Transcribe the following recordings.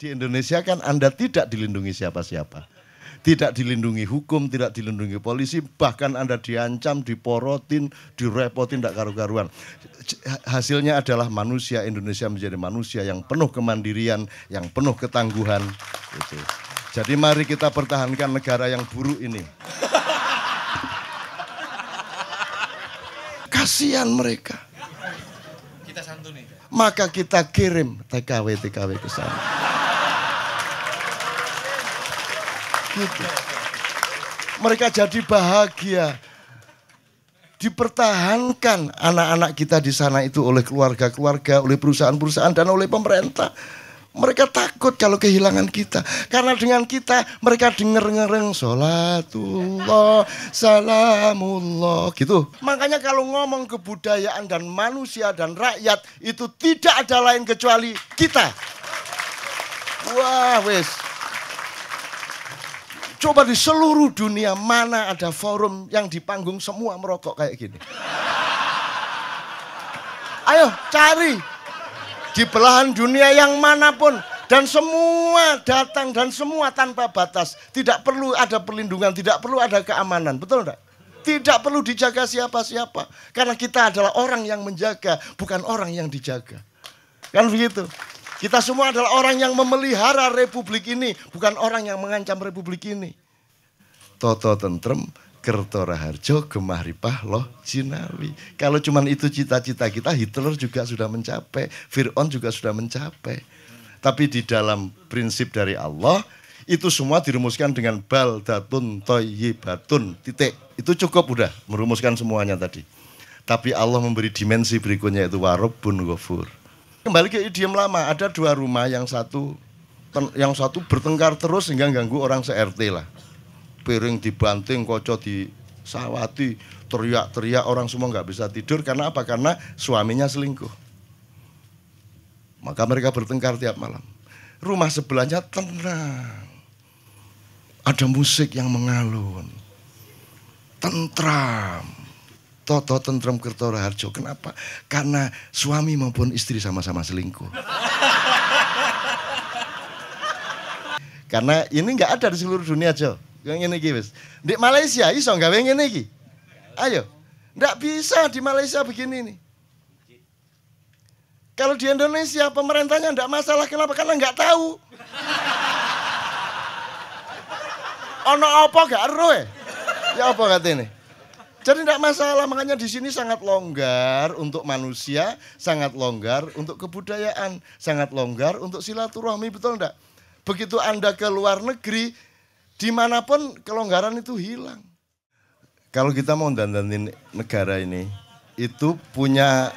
di Indonesia kan Anda tidak dilindungi siapa-siapa. Tidak dilindungi hukum, tidak dilindungi polisi, bahkan Anda diancam, diporotin, direpotin, tidak karu-karuan. Hasilnya adalah manusia Indonesia menjadi manusia yang penuh kemandirian, yang penuh ketangguhan. Gitu. Jadi mari kita pertahankan negara yang buruk ini. Kasihan mereka. Kita santuni maka kita kirim TKW TKW ke sana. gitu. Mereka jadi bahagia. Dipertahankan anak-anak kita di sana itu oleh keluarga-keluarga, oleh perusahaan-perusahaan, dan oleh pemerintah. Mereka takut kalau kehilangan kita. Karena dengan kita mereka denger ngereng Salatullah, salamullah gitu. Makanya kalau ngomong kebudayaan dan manusia dan rakyat itu tidak ada lain kecuali kita. Wah wes. Coba di seluruh dunia mana ada forum yang di panggung semua merokok kayak gini. Ayo cari di belahan dunia yang manapun dan semua datang dan semua tanpa batas. Tidak perlu ada perlindungan, tidak perlu ada keamanan, betul enggak? Tidak perlu dijaga siapa-siapa karena kita adalah orang yang menjaga, bukan orang yang dijaga. Kan begitu? Kita semua adalah orang yang memelihara republik ini, bukan orang yang mengancam republik ini. Toto tentrem, kertora harjo, Gemah Ripah, Loh, Jinawi. Kalau cuman itu cita-cita kita, Hitler juga sudah mencapai, Fir'aun juga sudah mencapai. Tapi di dalam prinsip dari Allah, itu semua dirumuskan dengan bal baldatun toyibatun, titik. Itu cukup udah merumuskan semuanya tadi. Tapi Allah memberi dimensi berikutnya itu warobun gofur kembali ke idiom lama ada dua rumah yang satu ten, yang satu bertengkar terus sehingga ganggu orang se-RT lah piring dibanting kocok di sawati teriak-teriak orang semua nggak bisa tidur karena apa karena suaminya selingkuh maka mereka bertengkar tiap malam rumah sebelahnya tenang ada musik yang mengalun tentram Toto tentrem Kertoro Harjo. Kenapa? Karena suami maupun istri sama-sama selingkuh. Karena ini nggak ada di seluruh dunia, Jo. Yang ini gini, Di Malaysia iso yang ini gini? Ayo. nggak bisa di Malaysia begini nih. Kalau di Indonesia pemerintahnya nggak masalah kenapa? Karena nggak tahu. ono apa gak ero ya? Ya apa katene? Jadi tidak masalah, makanya di sini sangat longgar untuk manusia, sangat longgar untuk kebudayaan, sangat longgar untuk silaturahmi, betul enggak? Begitu Anda ke luar negeri, dimanapun kelonggaran itu hilang. Kalau kita mau dandanin negara ini, itu punya...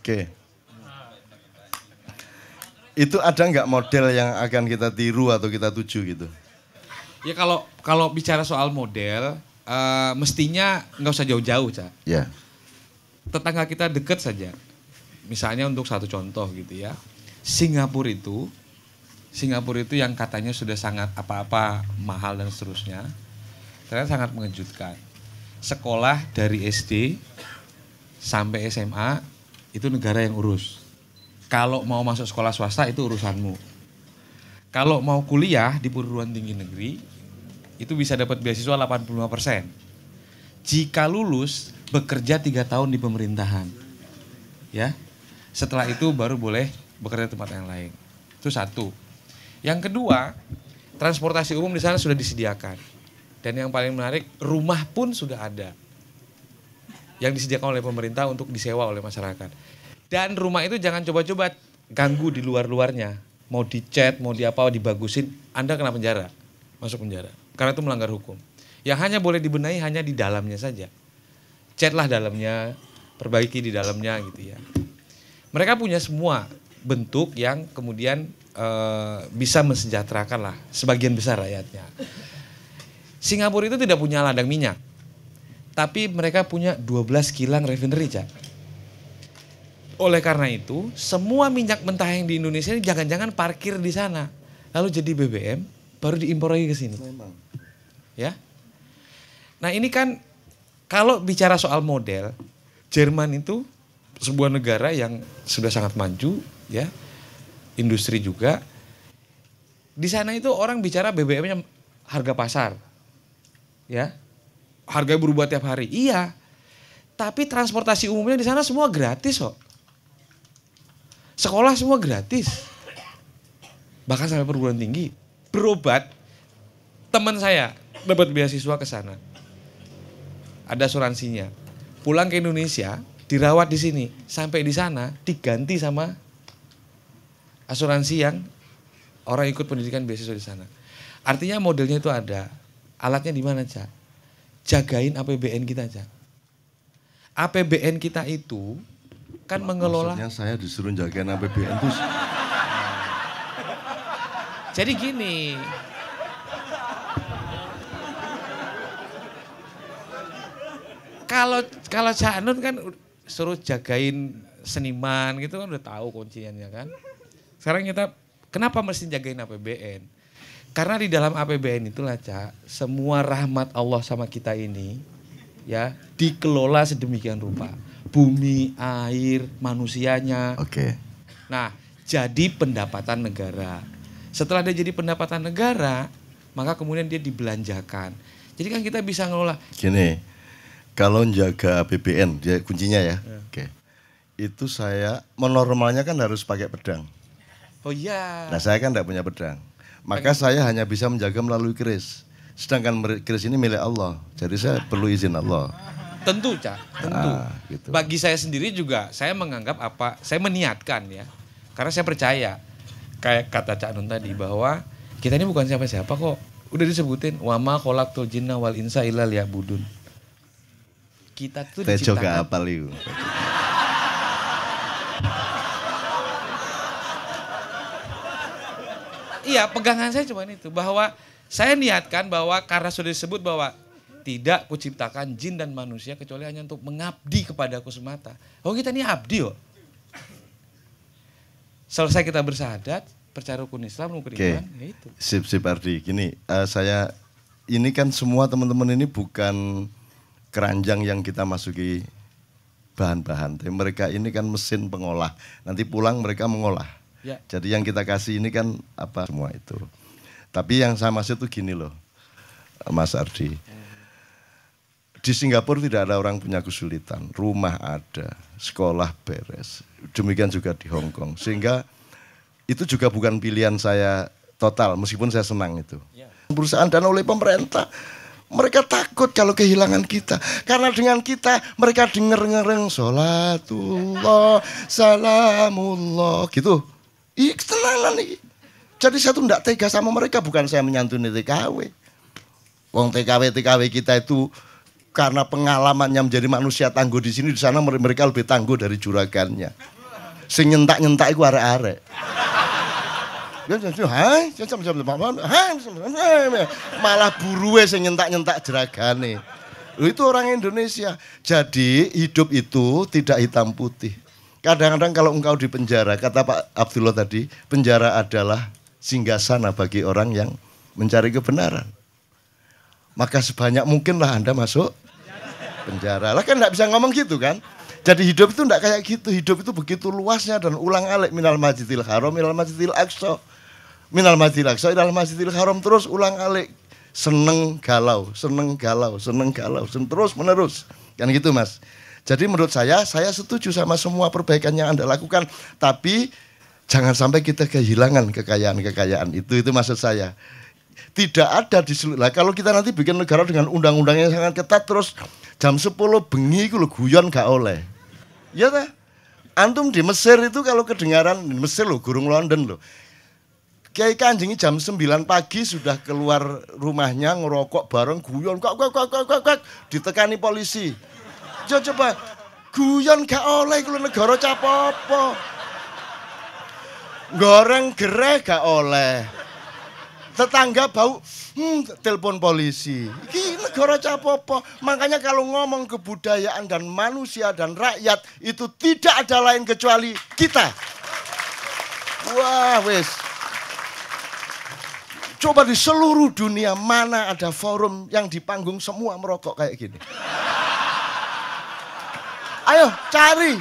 Oke. Okay. Itu ada nggak model yang akan kita tiru atau kita tuju gitu? Ya kalau kalau bicara soal model, uh, mestinya nggak usah jauh-jauh, Cak. Ya. Yeah. Tetangga kita deket saja. Misalnya untuk satu contoh gitu ya. Singapura itu Singapura itu yang katanya sudah sangat apa-apa mahal dan seterusnya. Ternyata sangat mengejutkan. Sekolah dari SD sampai SMA itu negara yang urus. Kalau mau masuk sekolah swasta itu urusanmu. Kalau mau kuliah di perguruan tinggi negeri itu bisa dapat beasiswa 85%. Jika lulus bekerja tiga tahun di pemerintahan. Ya. Setelah itu baru boleh bekerja di tempat yang lain. Itu satu. Yang kedua, transportasi umum di sana sudah disediakan. Dan yang paling menarik, rumah pun sudah ada yang disediakan oleh pemerintah untuk disewa oleh masyarakat. Dan rumah itu jangan coba-coba ganggu di luar-luarnya. Mau dicat, mau diapa, dibagusin, Anda kena penjara. Masuk penjara. Karena itu melanggar hukum. Yang hanya boleh dibenahi hanya di dalamnya saja. Catlah dalamnya, perbaiki di dalamnya gitu ya. Mereka punya semua bentuk yang kemudian e, bisa mensejahterakan lah sebagian besar rakyatnya. Singapura itu tidak punya ladang minyak tapi mereka punya 12 kilang refinery, Cak. Oleh karena itu, semua minyak mentah yang di Indonesia ini jangan-jangan parkir di sana. Lalu jadi BBM, baru diimpor lagi ke sini. Memang. Ya. Nah, ini kan kalau bicara soal model, Jerman itu sebuah negara yang sudah sangat maju, ya. Industri juga. Di sana itu orang bicara BBM-nya harga pasar. Ya harganya berubah tiap hari. Iya. Tapi transportasi umumnya di sana semua gratis kok. Sekolah semua gratis. Bahkan sampai perguruan tinggi. Berobat teman saya dapat beasiswa ke sana. Ada asuransinya. Pulang ke Indonesia, dirawat di sini, sampai di sana diganti sama asuransi yang orang ikut pendidikan beasiswa di sana. Artinya modelnya itu ada. Alatnya di mana, Cak? jagain APBN kita aja. APBN kita itu kan mengelola. Maksudnya saya disuruh jagain APBN tuh. Jadi gini. Kalau kalau Cak Nun kan suruh jagain seniman gitu kan udah tahu kuncinya ya kan. Sekarang kita kenapa mesti jagain APBN? Karena di dalam APBN itulah Cak, semua rahmat Allah sama kita ini ya dikelola sedemikian rupa. Bumi, air, manusianya. Oke. Okay. Nah, jadi pendapatan negara. Setelah dia jadi pendapatan negara, maka kemudian dia dibelanjakan. Jadi kan kita bisa ngelola. Gini, kalau jaga APBN, dia kuncinya ya. ya. Oke. Okay. Itu saya normalnya kan harus pakai pedang. Oh iya. Nah, saya kan tidak punya pedang. Maka saya hanya bisa menjaga melalui keris. Sedangkan keris ini milik Allah. Jadi saya perlu izin Allah. Tentu, Cak. Tentu. Ah, gitu. Bagi saya sendiri juga, saya menganggap apa, saya meniatkan ya. Karena saya percaya, kayak kata Cak Nun tadi, bahwa kita ini bukan siapa-siapa kok. Udah disebutin, wama kolak jinna wal insa ilal ya budun. Kita tuh Tejo diciptakan. Tejo Iya, pegangan saya cuma itu bahwa saya niatkan bahwa karena sudah disebut bahwa tidak kuciptakan jin dan manusia kecuali hanya untuk mengabdi kepadaku semata. Oh kita ini abdi loh. Selesai kita bersahadat, percaya rukun Islam, rukun okay. iman, ya itu. Sip, sip Ardi. Gini, uh, saya ini kan semua teman-teman ini bukan keranjang yang kita masuki bahan-bahan. mereka ini kan mesin pengolah. Nanti pulang mereka mengolah Ya. Jadi yang kita kasih ini kan apa semua itu. Tapi yang saya maksud itu gini loh, Mas Ardi. Di Singapura tidak ada orang punya kesulitan, rumah ada, sekolah beres. Demikian juga di Hong Kong. Sehingga itu juga bukan pilihan saya total, meskipun saya senang itu. Ya. Perusahaan dan oleh pemerintah mereka takut kalau kehilangan kita. Karena dengan kita mereka denger ngereng salatullah, salamullah gitu. Iktelalan telan Jadi saya tuh tidak tega sama mereka, bukan saya menyantuni TKW. Wong TKW TKW kita itu karena pengalamannya menjadi manusia tangguh di sini di sana mereka lebih tangguh dari juragannya. Sing nyentak nyentak itu arek arek. Malah buruwe sing nyentak nyentak jeragane. Itu orang Indonesia. Jadi hidup itu tidak hitam putih kadang-kadang kalau engkau di penjara, kata Pak Abdullah tadi, penjara adalah singgasana bagi orang yang mencari kebenaran. Maka sebanyak mungkinlah Anda masuk penjara. Lah kan tidak bisa ngomong gitu kan. Jadi hidup itu tidak kayak gitu. Hidup itu begitu luasnya dan ulang alik minal masjidil haram, minal masjidil aqsa. Minal masjidil aqsa, minal masjidil haram terus ulang alik. Seneng galau, seneng galau, seneng galau, seneng terus menerus. Kan gitu mas. Jadi menurut saya, saya setuju sama semua perbaikan yang Anda lakukan. Tapi jangan sampai kita kehilangan kekayaan-kekayaan itu. Itu maksud saya. Tidak ada di seluruh. Nah, kalau kita nanti bikin negara dengan undang-undang yang sangat ketat terus jam 10 bengi itu guyon gak oleh. Ya tak? Antum di Mesir itu kalau kedengaran di Mesir loh, gurung London loh. Kiai Kanjeng jam 9 pagi sudah keluar rumahnya ngerokok bareng guyon kok kok kok kok kok ditekani polisi aja coba. Guyon gak oleh kalau negara capopo, Goreng gereh gak oleh. Tetangga bau, hmm, telepon polisi. ini negara cap Makanya kalau ngomong kebudayaan dan manusia dan rakyat itu tidak ada lain kecuali kita. Wah, wes coba di seluruh dunia mana ada forum yang di panggung semua merokok kayak gini. Ayo cari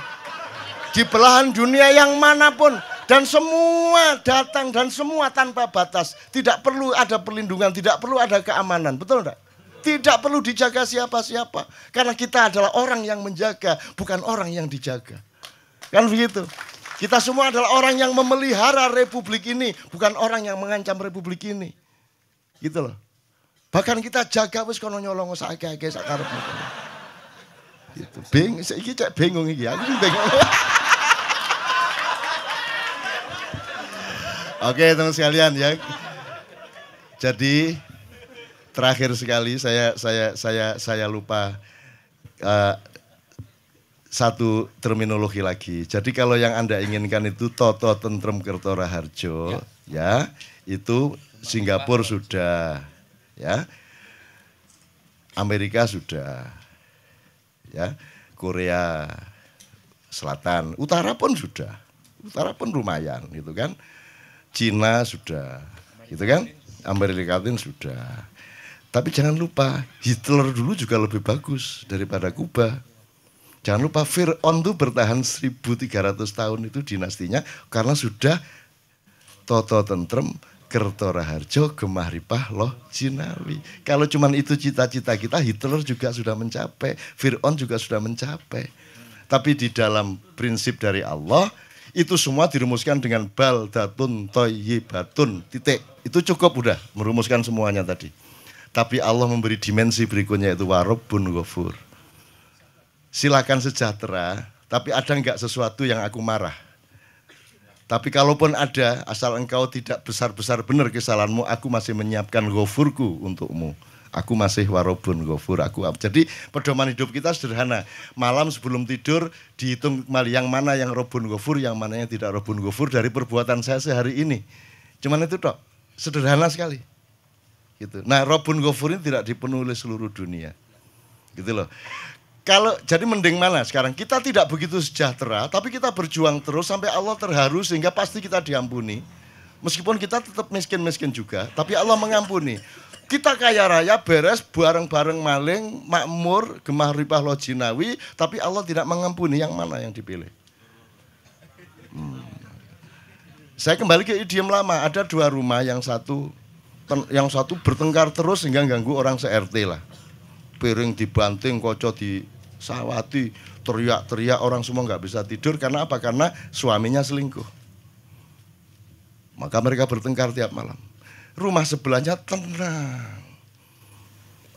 di belahan dunia yang manapun dan semua datang dan semua tanpa batas. Tidak perlu ada perlindungan, tidak perlu ada keamanan, betul enggak? Tidak perlu dijaga siapa-siapa karena kita adalah orang yang menjaga, bukan orang yang dijaga. Kan begitu. Kita semua adalah orang yang memelihara republik ini, bukan orang yang mengancam republik ini. Gitu loh. Bahkan kita jaga wis kono nyolong sak akeh-akeh sak karepmu. Gitu. Bing, iki cek bingung iki. Aku bingung. Oke, teman sekalian ya. Jadi terakhir sekali saya saya saya saya lupa uh, satu terminologi lagi. Jadi kalau yang Anda inginkan itu Toto Tentrem Kertora Harjo ya, ya itu Singapura sudah ya. Amerika sudah ya Korea Selatan, Utara pun sudah, Utara pun lumayan gitu kan, Cina sudah, gitu kan, Amerika Latin sudah. Tapi jangan lupa Hitler dulu juga lebih bagus daripada Kuba. Jangan lupa Fir'aun tuh bertahan 1300 tahun itu dinastinya karena sudah toto tentrem Harjo Gemah Ripah Loh, Jinawi. Kalau cuman itu cita-cita kita, Hitler juga sudah mencapai, Fir'aun juga sudah mencapai. Tapi di dalam prinsip dari Allah, itu semua dirumuskan dengan bal baldatun toyibatun, titik. Itu cukup udah merumuskan semuanya tadi. Tapi Allah memberi dimensi berikutnya itu warobun Gofur. Silakan sejahtera, tapi ada nggak sesuatu yang aku marah? Tapi kalaupun ada, asal engkau tidak besar-besar benar kesalahanmu, aku masih menyiapkan gofurku untukmu. Aku masih warobun gofur aku. Jadi pedoman hidup kita sederhana. Malam sebelum tidur dihitung kembali yang mana yang robun gofur, yang mana yang tidak robun gofur dari perbuatan saya sehari ini. Cuman itu dok, sederhana sekali. Gitu. Nah robun gofur ini tidak dipenuhi seluruh dunia. Gitu loh. Kalau jadi mending mana sekarang? Kita tidak begitu sejahtera, tapi kita berjuang terus sampai Allah terharu sehingga pasti kita diampuni. Meskipun kita tetap miskin-miskin juga, tapi Allah mengampuni. Kita kaya raya beres bareng-bareng maling, makmur, gemah ripah lo jinawi, tapi Allah tidak mengampuni yang mana yang dipilih. Hmm. Saya kembali ke idiom lama, ada dua rumah, yang satu yang satu bertengkar terus sehingga ganggu orang se-RT lah. Piring dibanting, kocok di Sawati teriak-teriak orang semua nggak bisa tidur karena apa? Karena suaminya selingkuh. Maka mereka bertengkar tiap malam. Rumah sebelahnya tenang.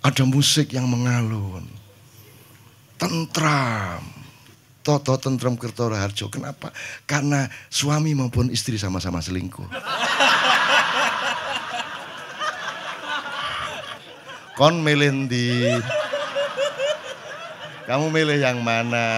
Ada musik yang mengalun. Tentram. Toto tentram Kertora Harjo. Kenapa? Karena suami maupun istri sama-sama selingkuh. Kon melendi. Kamu milih yang mana?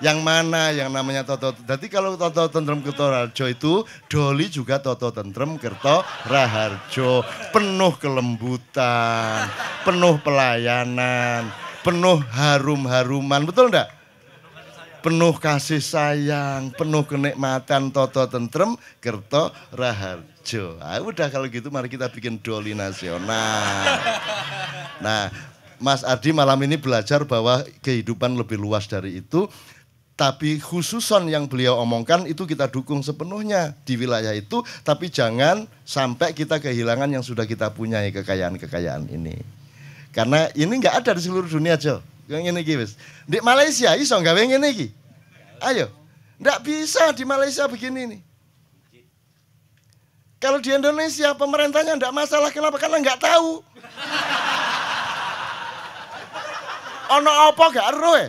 Yang mana yang namanya Toto? Jadi kalau Toto Tentrem Kerto Raharjo itu, Doli juga Toto Tentrem Kerto Raharjo. Penuh kelembutan, penuh pelayanan, penuh harum-haruman. Betul enggak? penuh kasih sayang, penuh kenikmatan Toto Tentrem Kerto Raharjo. Ah, udah kalau gitu mari kita bikin doli nasional. Nah, Mas Adi malam ini belajar bahwa kehidupan lebih luas dari itu. Tapi khususon yang beliau omongkan itu kita dukung sepenuhnya di wilayah itu. Tapi jangan sampai kita kehilangan yang sudah kita punya kekayaan-kekayaan ini. Karena ini nggak ada di seluruh dunia, Jo. Yang ini guys. Di Malaysia iso yang ini? Ki. Ayo. nggak bisa di Malaysia begini nih. Kalau di Indonesia pemerintahnya nggak masalah kenapa? Karena nggak tahu ono apa gak ero ya?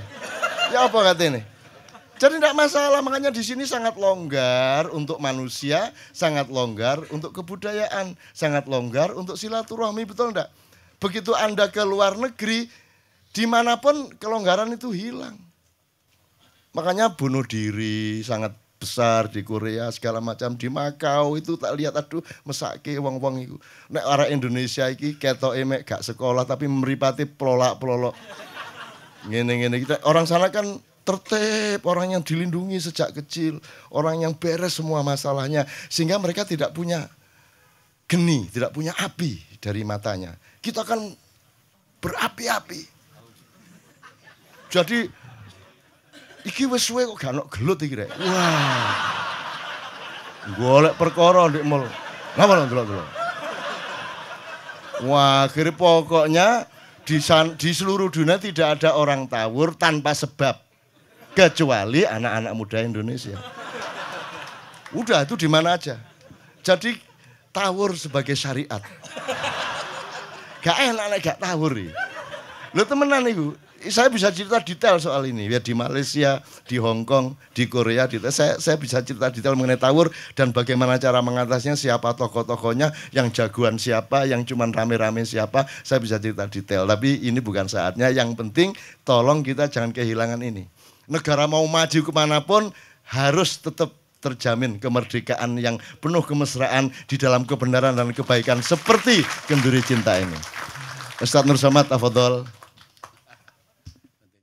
Ya apa katanya? Jadi tidak masalah, makanya di sini sangat longgar untuk manusia, sangat longgar untuk kebudayaan, sangat longgar untuk silaturahmi, betul enggak? Begitu Anda ke luar negeri, dimanapun kelonggaran itu hilang. Makanya bunuh diri sangat besar di Korea segala macam di Makau itu tak lihat aduh mesake wong-wong itu. Nek orang Indonesia iki keto emek gak sekolah tapi meripati pelolak-pelolok. Gini-gini kita orang sana kan tertib, orang yang dilindungi sejak kecil, orang yang beres semua masalahnya sehingga mereka tidak punya geni, tidak punya api dari matanya. Kita akan berapi-api. Jadi iki wis kok gak ono gelut iki rek. Wah. Golek perkara ndek mall. Napa ndelok-ndelok. Wah, akhirnya pokoknya di, san, di seluruh dunia tidak ada orang tawur tanpa sebab. Kecuali anak-anak muda Indonesia. Udah itu di mana aja. Jadi tawur sebagai syariat. Gak enak gak tawur Lo temenan ibu, saya bisa cerita detail soal ini ya di Malaysia, di Hong Kong, di Korea. di Saya saya bisa cerita detail mengenai tawur dan bagaimana cara mengatasinya, siapa tokoh-tokohnya, yang jagoan siapa, yang cuman rame-rame siapa. Saya bisa cerita detail. Tapi ini bukan saatnya. Yang penting tolong kita jangan kehilangan ini. Negara mau maju kemanapun harus tetap terjamin kemerdekaan yang penuh kemesraan di dalam kebenaran dan kebaikan seperti kenduri cinta ini. Ustadz Nur Samad, Afodol.